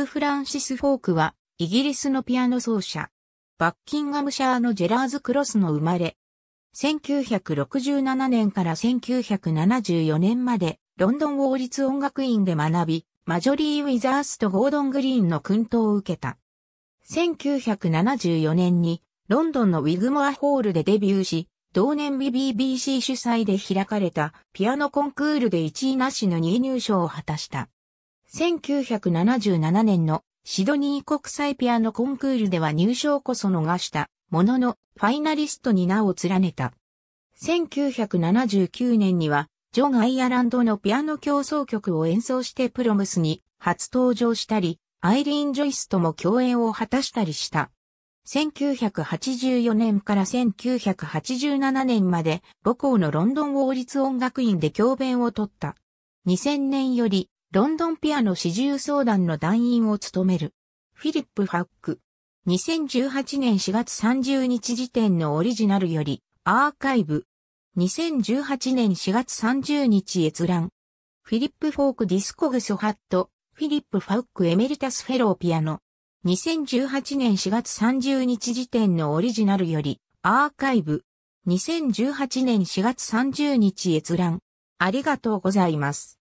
プ・フランシス・フォークは、イギリスのピアノ奏者。バッキンガムシャーのジェラーズ・クロスの生まれ。1967年から1974年まで、ロンドン王立音楽院で学び、マジョリー・ウィザースとゴードン・グリーンの訓導を受けた。1974年に、ロンドンのウィグモアホールでデビューし、同年 BBC 主催で開かれたピアノコンクールで1位なしの2位入賞を果たした。1977年のシドニー国際ピアノコンクールでは入賞こそ逃したもののファイナリストに名を連ねた。1979年にはジョン・アイアランドのピアノ競争曲を演奏してプロムスに初登場したり、アイリーン・ジョイスとも共演を果たしたりした。1984年から1987年まで母校のロンドン王立音楽院で教鞭を取った。2000年よりロンドンピアノ始終相談の団員を務める。フィリップ・ファック。2018年4月30日時点のオリジナルより、アーカイブ。2018年4月30日閲覧。フィリップ・フォーク・ディスコグソハット、フィリップ・ファック・エメリタス・フェロー・ピアノ。2018年4月30日時点のオリジナルより、アーカイブ。2018年4月30日閲覧。ありがとうございます。